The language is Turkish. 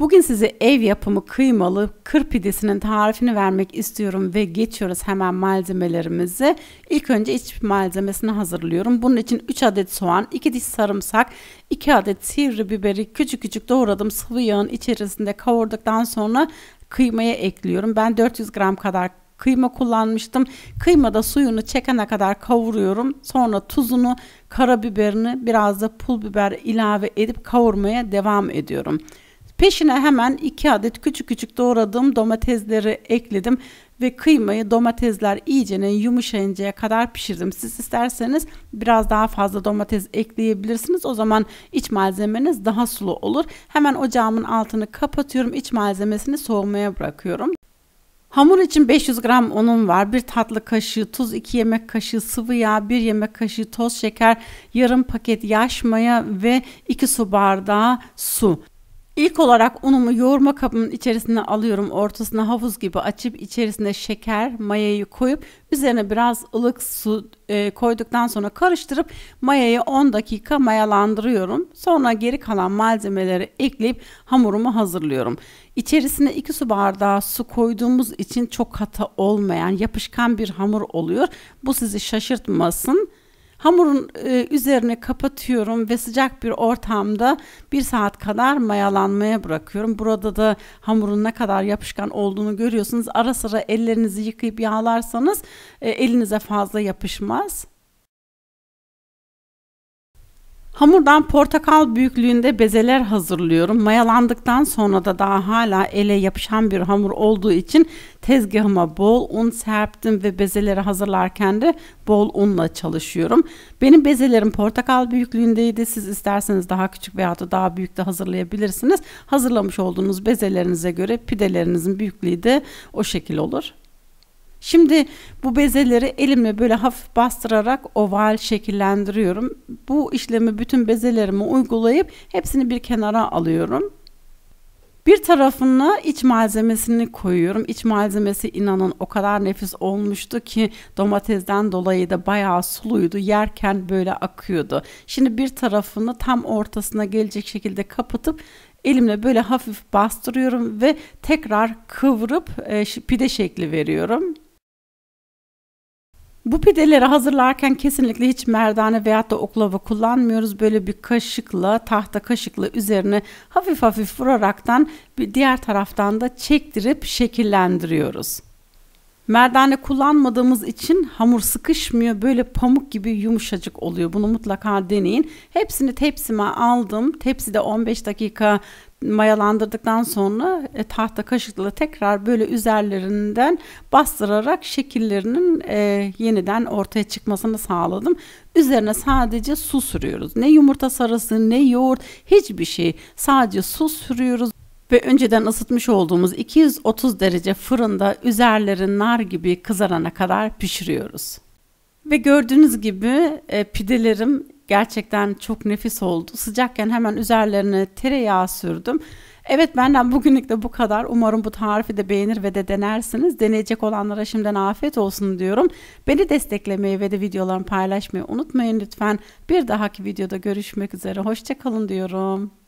Bugün size ev yapımı kıymalı kır pidesinin tarifini vermek istiyorum ve geçiyoruz hemen malzemelerimizi. İlk önce iç malzemesini hazırlıyorum. Bunun için 3 adet soğan, 2 diş sarımsak, 2 adet sivri biberi küçük küçük doğradım. Sıvı yağın içerisinde kavurduktan sonra kıymaya ekliyorum. Ben 400 gram kadar kıyma kullanmıştım. Kıymada suyunu çekene kadar kavuruyorum. Sonra tuzunu, karabiberini biraz da pul biber ilave edip kavurmaya devam ediyorum. Peşine hemen 2 adet küçük küçük doğradığım domatesleri ekledim ve kıymayı domatesler iyicene yumuşayıncaya kadar pişirdim. Siz isterseniz biraz daha fazla domates ekleyebilirsiniz. O zaman iç malzemeniz daha sulu olur. Hemen ocağımın altını kapatıyorum. İç malzemesini soğumaya bırakıyorum. Hamur için 500 gram unum var. 1 tatlı kaşığı tuz, 2 yemek kaşığı sıvı yağ, 1 yemek kaşığı toz şeker, yarım paket yaş maya ve 2 su bardağı su. İlk olarak unumu yoğurma kabının içerisine alıyorum. Ortasına havuz gibi açıp içerisine şeker, mayayı koyup üzerine biraz ılık su e, koyduktan sonra karıştırıp mayayı 10 dakika mayalandırıyorum. Sonra geri kalan malzemeleri ekleyip hamurumu hazırlıyorum. İçerisine 2 su bardağı su koyduğumuz için çok hata olmayan yapışkan bir hamur oluyor. Bu sizi şaşırtmasın. Hamurun e, üzerine kapatıyorum ve sıcak bir ortamda bir saat kadar mayalanmaya bırakıyorum. Burada da hamurun ne kadar yapışkan olduğunu görüyorsunuz. Ara sıra ellerinizi yıkayıp yağlarsanız e, elinize fazla yapışmaz. Hamurdan portakal büyüklüğünde bezeler hazırlıyorum. Mayalandıktan sonra da daha hala ele yapışan bir hamur olduğu için tezgahıma bol un serptim ve bezeleri hazırlarken de bol unla çalışıyorum. Benim bezelerim portakal büyüklüğündeydi. Siz isterseniz daha küçük veya da daha büyük de hazırlayabilirsiniz. Hazırlamış olduğunuz bezelerinize göre pidelerinizin büyüklüğü de o şekil olur. Şimdi bu bezeleri elimle böyle hafif bastırarak oval şekillendiriyorum. Bu işlemi bütün bezelerime uygulayıp hepsini bir kenara alıyorum. Bir tarafına iç malzemesini koyuyorum. İç malzemesi inanın o kadar nefis olmuştu ki domatesden dolayı da bayağı suluydu. Yerken böyle akıyordu. Şimdi bir tarafını tam ortasına gelecek şekilde kapatıp elimle böyle hafif bastırıyorum ve tekrar kıvırıp e, pide şekli veriyorum. Bu pideleri hazırlarken kesinlikle hiç merdane veya da oklava kullanmıyoruz. Böyle bir kaşıkla, tahta kaşıkla üzerine hafif hafif vuraraktan bir diğer taraftan da çektirip şekillendiriyoruz. Merdane kullanmadığımız için hamur sıkışmıyor. Böyle pamuk gibi yumuşacık oluyor. Bunu mutlaka deneyin. Hepsini tepsime aldım. Tepside 15 dakika mayalandırdıktan sonra e, tahta kaşıkla tekrar böyle üzerlerinden bastırarak şekillerinin e, yeniden ortaya çıkmasını sağladım. Üzerine sadece su sürüyoruz. Ne yumurta sarısı ne yoğurt hiçbir şey. Sadece su sürüyoruz ve önceden ısıtmış olduğumuz 230 derece fırında üzerleri nar gibi kızarana kadar pişiriyoruz. Ve gördüğünüz gibi e, pidelerim Gerçekten çok nefis oldu. Sıcakken hemen üzerlerine tereyağı sürdüm. Evet benden bugünlük de bu kadar. Umarım bu tarifi de beğenir ve de denersiniz. Deneyecek olanlara şimdiden afiyet olsun diyorum. Beni desteklemeyi ve de videolarımı paylaşmayı unutmayın lütfen. Bir dahaki videoda görüşmek üzere. Hoşçakalın diyorum.